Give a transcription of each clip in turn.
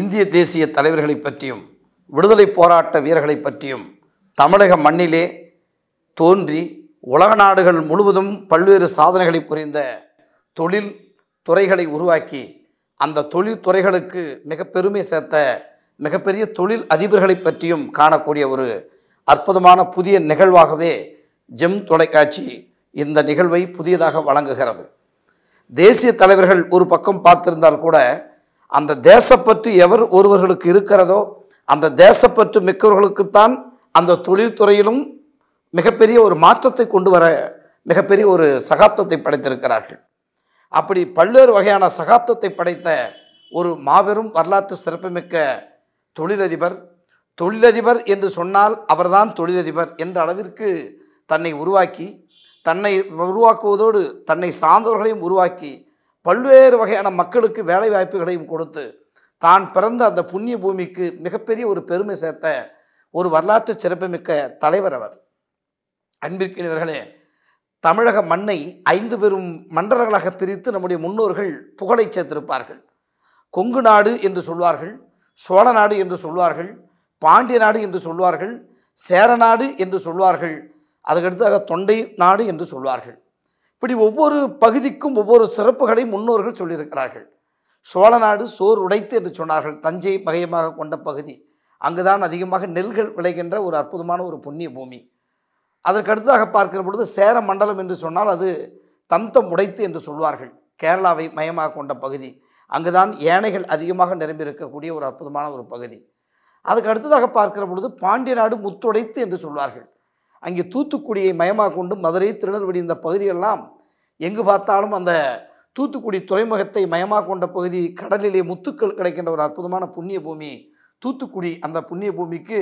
இந்திய தேசிய தலைவர்களை பற்றியும் விடுதலை போராட்ட வீரர்களை பற்றியும் தமிழக மண்ணிலே தோன்றி உலக நாடுகள் முழுவதும் பல்வேறு சாதனைகளை புரிந்த தொழில் துறைகளை உருவாக்கி அந்த தொழில் துறைகளுக்கு மிக பெருமை சேர்த்த மிகப்பெரிய தொழில் அதிபர்களை பற்றியும் காணக்கூடிய ஒரு அற்புதமான புதிய நிகழ்வாகவே ஜெம் தொலைக்காட்சி இந்த நிகழ்வை புதியதாக வழங்குகிறது தேசிய தலைவர்கள் ஒரு பக்கம் பார்த்திருந்தால் கூட அந்த தேசப்பற்று எவர் ஒருவர்களுக்கு இருக்கிறதோ அந்த தேசப்பற்று மிக்கவர்களுக்குத்தான் அந்த தொழில்துறையிலும் மிகப்பெரிய ஒரு மாற்றத்தை கொண்டு வர மிகப்பெரிய ஒரு சகாப்தத்தை படைத்திருக்கிறார்கள் அப்படி பல்வேறு வகையான சகாப்தத்தை படைத்த ஒரு மாபெரும் வரலாற்று சிறப்புமிக்க தொழிலதிபர் தொழிலதிபர் என்று சொன்னால் அவர்தான் தொழிலதிபர் என்ற அளவிற்கு தன்னை உருவாக்கி தன்னை உருவாக்குவதோடு தன்னை சார்ந்தவர்களையும் உருவாக்கி பல்வேறு வகையான மக்களுக்கு வேலை வாய்ப்புகளையும் கொடுத்து தான் பிறந்த அந்த புண்ணிய பூமிக்கு மிகப்பெரிய ஒரு பெருமை சேர்த்த ஒரு வரலாற்று சிறப்புமிக்க தலைவர் அவர் அன்பிற்கினவர்களே தமிழக மண்ணை ஐந்து பெரும் மண்டலங்களாக பிரித்து நம்முடைய முன்னோர்கள் புகழை சேர்த்திருப்பார்கள் கொங்கு நாடு என்று சொல்வார்கள் சோழ நாடு என்று சொல்வார்கள் பாண்டிய நாடு என்று சொல்வார்கள் சேரநாடு என்று சொல்வார்கள் அதுக்கடுத்தாக தொண்டை நாடு என்று சொல்வார்கள் இப்படி ஒவ்வொரு பகுதிக்கும் ஒவ்வொரு சிறப்புகளை முன்னோர்கள் சொல்லியிருக்கிறார்கள் சோழ நாடு சோர் உடைத்து என்று சொன்னார்கள் தஞ்சை மையமாக கொண்ட பகுதி அங்குதான் அதிகமாக நெல்கள் விளைகின்ற ஒரு அற்புதமான ஒரு புண்ணிய பூமி அதற்கடுத்ததாக பார்க்கிற பொழுது சேர மண்டலம் என்று சொன்னால் அது தந்தம் உடைத்து என்று சொல்வார்கள் கேரளாவை மையமாக கொண்ட பகுதி அங்குதான் ஏனைகள் அதிகமாக நிரம்பியிருக்கக்கூடிய ஒரு அற்புதமான ஒரு பகுதி அதுக்கு அடுத்ததாக பார்க்கிற பொழுது பாண்டிய நாடு முத்துடைத்து என்று சொல்வார்கள் அங்கே தூத்துக்குடியை மயமாக கொண்டு மதுரை திருநெல்வேலி இந்த பகுதியெல்லாம் எங்கு பார்த்தாலும் அந்த தூத்துக்குடி துறைமுகத்தை மயமாக கொண்ட பகுதி கடலிலே முத்துக்கள் கிடைக்கின்ற ஒரு அற்புதமான புண்ணிய பூமி தூத்துக்குடி அந்த புண்ணிய பூமிக்கு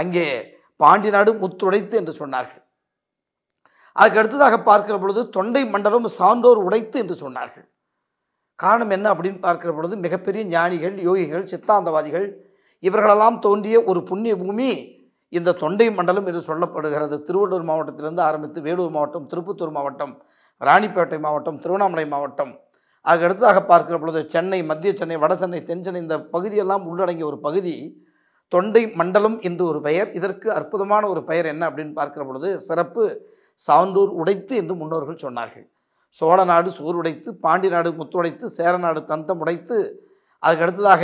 அங்கே பாண்டி நாடு முத்துடைத்து என்று சொன்னார்கள் அதுக்கு அடுத்ததாக பார்க்கிற பொழுது தொண்டை மண்டலம் சான்றோர் உடைத்து என்று சொன்னார்கள் காரணம் என்ன அப்படின்னு பார்க்கிற பொழுது மிகப்பெரிய ஞானிகள் யோகிகள் சித்தாந்தவாதிகள் இவர்களெல்லாம் தோன்றிய ஒரு புண்ணிய பூமி இந்த தொண்டை மண்டலம் என்று சொல்லப்படுகிறது திருவள்ளூர் மாவட்டத்திலிருந்து ஆரம்பித்து வேலூர் மாவட்டம் திருப்பத்தூர் மாவட்டம் ராணிப்பேட்டை மாவட்டம் திருவண்ணாமலை மாவட்டம் ஆக அடுத்ததாக பார்க்கிற பொழுது சென்னை மத்திய சென்னை வட சென்னை தென் சென்னை இந்த பகுதியெல்லாம் உள்ளடங்கிய ஒரு பகுதி தொண்டை மண்டலம் என்று ஒரு பெயர் இதற்கு அற்புதமான ஒரு பெயர் என்ன அப்படின்னு பார்க்கிற பொழுது சிறப்பு சான்றூர் உடைத்து என்று முன்னோர்கள் சொன்னார்கள் சோழ நாடு சோர் உடைத்து பாண்டி நாடு முத்து சேர நாடு தந்தம் உடைத்து அதுக்கு அடுத்ததாக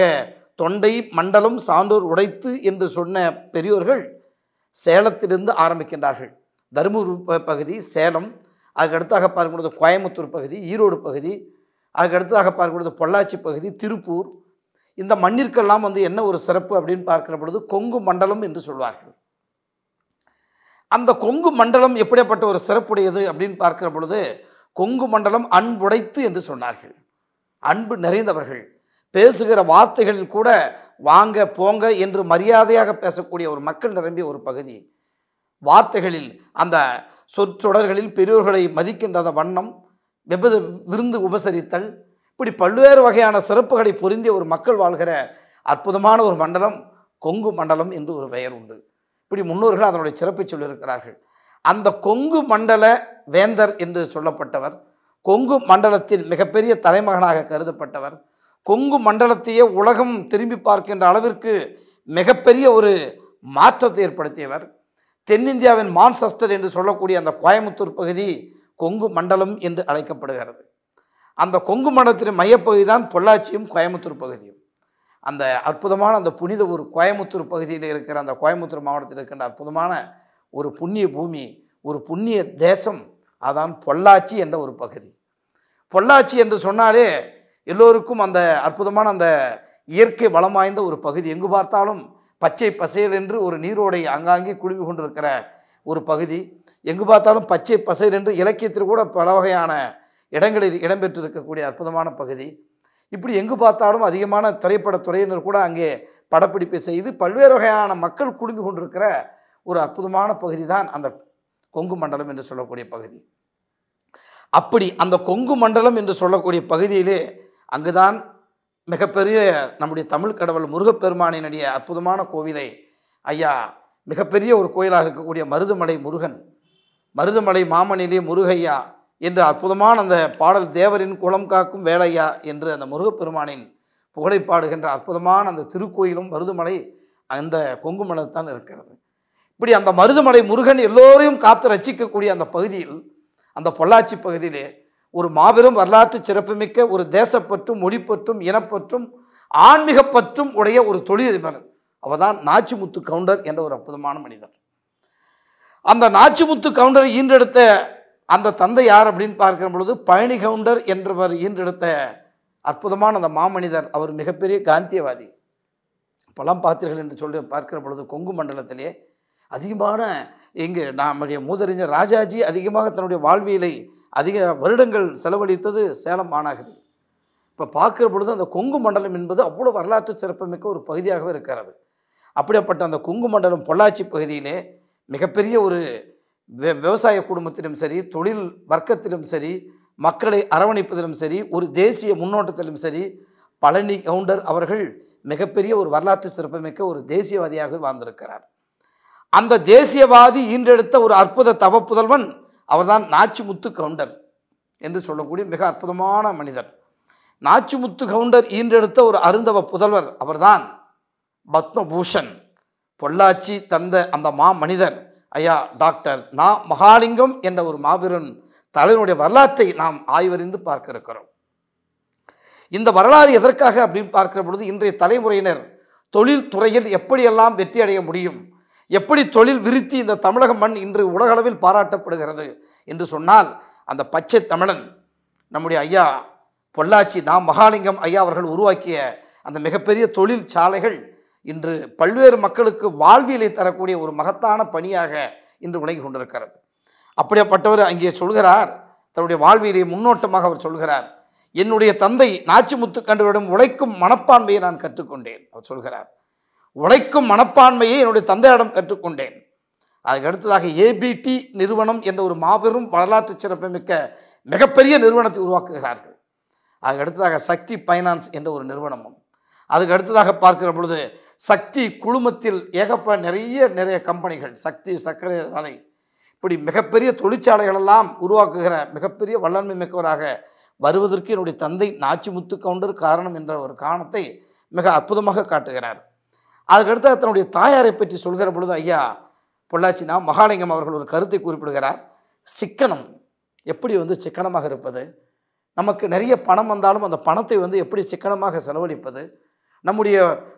தொண்டை மண்டலம் சான்றோர் உடைத்து என்று சொன்ன பெரியோர்கள் சேலத்திலிருந்து ஆரம்பிக்கின்றார்கள் தருமபுரி பகுதி சேலம் அதுக்கடுத்தாக பார்க்கும்போது கோயம்புத்தூர் பகுதி ஈரோடு பகுதி அதுக்கடுத்ததாக பார்க்கும்பொழுது பொள்ளாச்சி பகுதி திருப்பூர் இந்த மண்ணிற்கெல்லாம் வந்து என்ன ஒரு சிறப்பு அப்படின்னு பார்க்கிற பொழுது கொங்கு மண்டலம் என்று சொல்வார்கள் அந்த கொங்கு மண்டலம் எப்படிப்பட்ட ஒரு சிறப்புடையது அப்படின்னு பார்க்கிற பொழுது கொங்கு மண்டலம் அன்புடைத்து என்று சொன்னார்கள் அன்பு நிறைந்தவர்கள் பேசுகிற வார்த்தைகளில் கூட வாங்க போங்க என்று மரியாதையாக பேசக்கூடிய ஒரு மக்கள் நிரம்பிய ஒரு பகுதி வார்த்தைகளில் அந்த சொற்றொடர்களில் பெரியோர்களை மதிக்கின்ற வண்ணம் விபத விருந்து உபசரித்தல் இப்படி பல்வேறு வகையான சிறப்புகளை பொருந்திய ஒரு மக்கள் வாழ்கிற அற்புதமான ஒரு மண்டலம் கொங்கு மண்டலம் என்று ஒரு பெயர் உண்டு இப்படி முன்னோர்கள் அதனுடைய சிறப்பை சொல்லியிருக்கிறார்கள் அந்த கொங்கு மண்டல வேந்தர் என்று சொல்லப்பட்டவர் கொங்கு மண்டலத்தில் மிகப்பெரிய தலைமகனாக கருதப்பட்டவர் கொங்கு மண்டலத்தையே உலகம் திரும்பி பார்க்கின்ற அளவிற்கு மிகப்பெரிய ஒரு மாற்றத்தை ஏற்படுத்தியவர் தென்னிந்தியாவின் மான்செஸ்டர் என்று சொல்லக்கூடிய அந்த கோயமுத்தூர் பகுதி கொங்கு மண்டலம் என்று அழைக்கப்படுகிறது அந்த கொங்கு மண்டலத்தின் மையப்பகுதி தான் பொள்ளாச்சியும் கோயமுத்தூர் பகுதியும் அந்த அற்புதமான அந்த புனித ஒரு கோயமுத்தூர் பகுதியில் இருக்கிற அந்த கோயமுத்தூர் மாவட்டத்தில் இருக்கின்ற அற்புதமான ஒரு புண்ணிய பூமி ஒரு புண்ணிய தேசம் அதான் பொள்ளாச்சி என்ற ஒரு பகுதி பொள்ளாச்சி என்று சொன்னாலே எல்லோருக்கும் அந்த அற்புதமான அந்த இயற்கை வளம் வாய்ந்த ஒரு பகுதி எங்கு பார்த்தாலும் பச்சை பசையல் என்று ஒரு நீரோடை அங்காங்கே குழுவி கொண்டிருக்கிற ஒரு பகுதி எங்கு பார்த்தாலும் பச்சை பசையல் என்று இலக்கியத்தில் கூட பல வகையான இடங்களில் இடம்பெற்றிருக்கக்கூடிய அற்புதமான பகுதி இப்படி எங்கு பார்த்தாலும் அதிகமான திரைப்படத்துறையினர் கூட அங்கே படப்பிடிப்பை செய்து பல்வேறு வகையான மக்கள் குழுமி கொண்டிருக்கிற ஒரு அற்புதமான பகுதி தான் அந்த கொங்கு மண்டலம் என்று சொல்லக்கூடிய பகுதி அப்படி அந்த கொங்கு மண்டலம் என்று சொல்லக்கூடிய பகுதியிலே அங்குதான் மிகப்பெரிய நம்முடைய தமிழ் கடவுள் முருகப்பெருமானினுடைய அற்புதமான கோவிலை ஐயா மிகப்பெரிய ஒரு கோயிலாக இருக்கக்கூடிய மருதுமலை முருகன் மருதுமலை மாமனிலே முருகையா என்று அற்புதமான அந்த பாடல் தேவரின் குளம் காக்கும் வேலையா என்று அந்த முருகப்பெருமானின் புகழை பாடுகின்ற அற்புதமான அந்த திருக்கோயிலும் மருதுமலை அந்த கொங்கு தான் இருக்கிறது இப்படி அந்த மருதுமலை முருகன் எல்லோரையும் காத்து ரசிக்கக்கூடிய அந்த பகுதியில் அந்த பொள்ளாச்சி பகுதியிலே ஒரு மாபெரும் வரலாற்று சிறப்புமிக்க ஒரு தேசப்பற்றும் மொழிப்பற்றும் இனப்பற்றும் ஆன்மீகப்பற்றும் உடைய ஒரு தொழிலதிபர் அவர் தான் நாச்சிமுத்து கவுண்டர் என்ற ஒரு அற்புதமான மனிதர் அந்த நாச்சிமுத்து கவுண்டரை ஈன்றெடுத்த அந்த தந்தை யார் அப்படின்னு பார்க்கிற பொழுது பழனி கவுண்டர் என்றவர் ஈன்றெடுத்த அற்புதமான அந்த மாமனிதர் அவர் மிகப்பெரிய காந்தியவாதி பழம் பார்த்தீர்கள் என்று சொல்லி பார்க்கிற பொழுது கொங்கு மண்டலத்திலே அதிகமான எங்கே நம்முடைய மூதறிஞர் ராஜாஜி அதிகமாக தன்னுடைய வாழ்வியலை அதிக வருடங்கள் செலவழித்தது சேலம் மாநகரில் இப்போ பார்க்குற பொழுது அந்த கொங்கு மண்டலம் என்பது அவ்வளோ வரலாற்று சிறப்புமிக்க ஒரு பகுதியாகவே இருக்கிறது அப்படிப்பட்ட அந்த கொங்கு மண்டலம் பொள்ளாச்சி பகுதியிலே மிகப்பெரிய ஒரு விவசாய குடும்பத்திலும் சரி தொழில் வர்க்கத்திலும் சரி மக்களை அரவணைப்பதிலும் சரி ஒரு தேசிய முன்னோட்டத்திலும் சரி பழனி கவுண்டர் அவர்கள் மிகப்பெரிய ஒரு வரலாற்று சிறப்புமிக்க ஒரு தேசியவாதியாக வாழ்ந்திருக்கிறார் அந்த தேசியவாதி ஈன்றெடுத்த ஒரு அற்புத புதல்வன் அவர்தான் நாச்சிமுத்து கவுண்டர் என்று சொல்லக்கூடிய மிக அற்புதமான மனிதர் நாச்சிமுத்து கவுண்டர் ஈன்றெடுத்த ஒரு அருந்தவ புதல்வர் அவர்தான் பத்மபூஷன் பொள்ளாச்சி தந்த அந்த மா மனிதர் ஐயா டாக்டர் நா மகாலிங்கம் என்ற ஒரு மாபெரும் தலைவனுடைய வரலாற்றை நாம் ஆய்வறிந்து பார்க்க இருக்கிறோம் இந்த வரலாறு எதற்காக அப்படின்னு பார்க்கிற பொழுது இன்றைய தலைமுறையினர் தொழில்துறையில் எப்படியெல்லாம் வெற்றி அடைய முடியும் எப்படி தொழில் விருத்தி இந்த தமிழக மண் இன்று உலகளவில் பாராட்டப்படுகிறது என்று சொன்னால் அந்த பச்சை தமிழன் நம்முடைய ஐயா பொள்ளாச்சி நாம் மகாலிங்கம் ஐயா அவர்கள் உருவாக்கிய அந்த மிகப்பெரிய தொழில் சாலைகள் இன்று பல்வேறு மக்களுக்கு வாழ்வியலை தரக்கூடிய ஒரு மகத்தான பணியாக இன்று விளங்கி கொண்டிருக்கிறது அப்படிப்பட்டவர் அங்கே சொல்கிறார் தன்னுடைய வாழ்வியலை முன்னோட்டமாக அவர் சொல்கிறார் என்னுடைய தந்தை நாச்சிமுத்து கண்டவரிடம் உழைக்கும் மனப்பான்மையை நான் கற்றுக்கொண்டேன் அவர் சொல்கிறார் உழைக்கும் மனப்பான்மையை என்னுடைய தந்தையிடம் கற்றுக்கொண்டேன் அதுக்கு அடுத்ததாக ஏபிடி நிறுவனம் என்ற ஒரு மாபெரும் வரலாற்று சிறப்புமிக்க மிகப்பெரிய நிறுவனத்தை உருவாக்குகிறார்கள் அதுக்கு அடுத்ததாக சக்தி ஃபைனான்ஸ் என்ற ஒரு நிறுவனமும் அதுக்கு அடுத்ததாக பார்க்கிற பொழுது சக்தி குழுமத்தில் ஏகப்ப நிறைய நிறைய கம்பெனிகள் சக்தி சர்க்கரை ஆலை இப்படி மிகப்பெரிய தொழிற்சாலைகளெல்லாம் உருவாக்குகிற மிகப்பெரிய வல்லன்மை மிக்கவராக வருவதற்கு என்னுடைய தந்தை நாச்சிமுத்து கவுண்டர் காரணம் என்ற ஒரு காரணத்தை மிக அற்புதமாக காட்டுகிறார் அதுக்கடுத்து தன்னுடைய தாயாரை பற்றி சொல்கிற பொழுது ஐயா பொள்ளாச்சினா மகாலிங்கம் அவர்கள் ஒரு கருத்தை குறிப்பிடுகிறார் சிக்கனம் எப்படி வந்து சிக்கனமாக இருப்பது நமக்கு நிறைய பணம் வந்தாலும் அந்த பணத்தை வந்து எப்படி சிக்கனமாக செலவழிப்பது நம்முடைய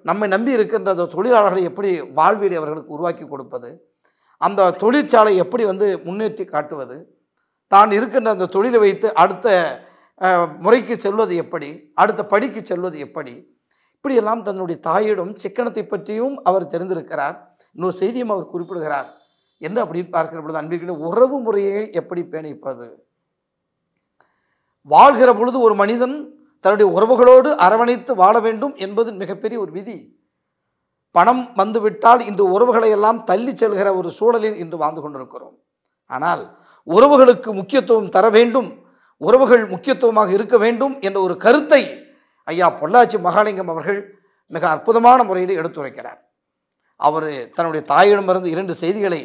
நம்மை நம்பி இருக்கின்ற அந்த தொழிலாளர்களை எப்படி வாழ்வியலை அவர்களுக்கு உருவாக்கி கொடுப்பது அந்த தொழிற்சாலை எப்படி வந்து முன்னேற்றி காட்டுவது தான் இருக்கின்ற அந்த தொழிலை வைத்து அடுத்த முறைக்கு செல்வது எப்படி அடுத்த படிக்கு செல்வது எப்படி இப்படியெல்லாம் தன்னுடைய தாயிடம் சிக்கனத்தை பற்றியும் அவர் தெரிந்திருக்கிறார் இன்னொரு செய்தியும் அவர் குறிப்பிடுகிறார் என்ன அப்படின்னு பார்க்கிற பொழுது அன்பிற்கு உறவு முறையை எப்படி பேணிப்பது வாழ்கிற பொழுது ஒரு மனிதன் தன்னுடைய உறவுகளோடு அரவணைத்து வாழ வேண்டும் என்பது மிகப்பெரிய ஒரு விதி பணம் வந்துவிட்டால் இன்று உறவுகளை எல்லாம் தள்ளி செல்கிற ஒரு சூழலில் இன்று வாழ்ந்து கொண்டிருக்கிறோம் ஆனால் உறவுகளுக்கு முக்கியத்துவம் தர வேண்டும் உறவுகள் முக்கியத்துவமாக இருக்க வேண்டும் என்ற ஒரு கருத்தை ஐயா பொள்ளாச்சி மகாலிங்கம் அவர்கள் மிக அற்புதமான முறையில் எடுத்துரைக்கிறார் அவர் தன்னுடைய தாயிடமிருந்து இரண்டு செய்திகளை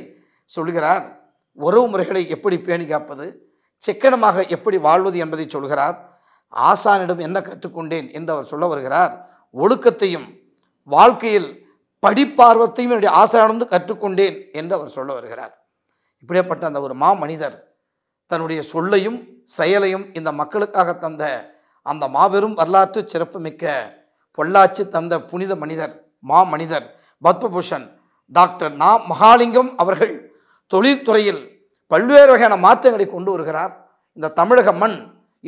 சொல்கிறார் உறவு முறைகளை எப்படி பேணி காப்பது சிக்கனமாக எப்படி வாழ்வது என்பதை சொல்கிறார் ஆசானிடம் என்ன கற்றுக்கொண்டேன் என்று அவர் சொல்ல வருகிறார் ஒழுக்கத்தையும் வாழ்க்கையில் படிப்பார்வத்தையும் என்னுடைய ஆசானிடமிருந்து கற்றுக்கொண்டேன் என்று அவர் சொல்ல வருகிறார் இப்படியேப்பட்ட அந்த ஒரு மா மனிதர் தன்னுடைய சொல்லையும் செயலையும் இந்த மக்களுக்காக தந்த அந்த மாபெரும் வரலாற்று சிறப்புமிக்க பொள்ளாச்சி தந்த புனித மனிதர் மா மனிதர் பத்மபூஷன் டாக்டர் நா மகாலிங்கம் அவர்கள் தொழில்துறையில் பல்வேறு வகையான மாற்றங்களை கொண்டு வருகிறார் இந்த தமிழக மண்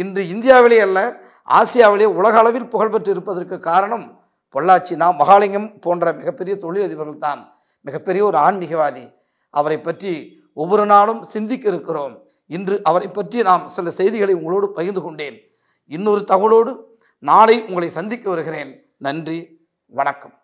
இன்று இந்தியாவிலே அல்ல ஆசியாவிலே உலக அளவில் புகழ்பெற்று இருப்பதற்கு காரணம் பொள்ளாச்சி நா மகாலிங்கம் போன்ற மிகப்பெரிய தொழிலதிபர்கள் தான் மிகப்பெரிய ஒரு ஆன்மீகவாதி அவரை பற்றி ஒவ்வொரு நாளும் சிந்திக்க இருக்கிறோம் இன்று அவரை பற்றி நாம் சில செய்திகளை உங்களோடு பகிர்ந்து கொண்டேன் இன்னொரு தகவலோடு நாளை உங்களை சந்திக்க வருகிறேன் நன்றி வணக்கம்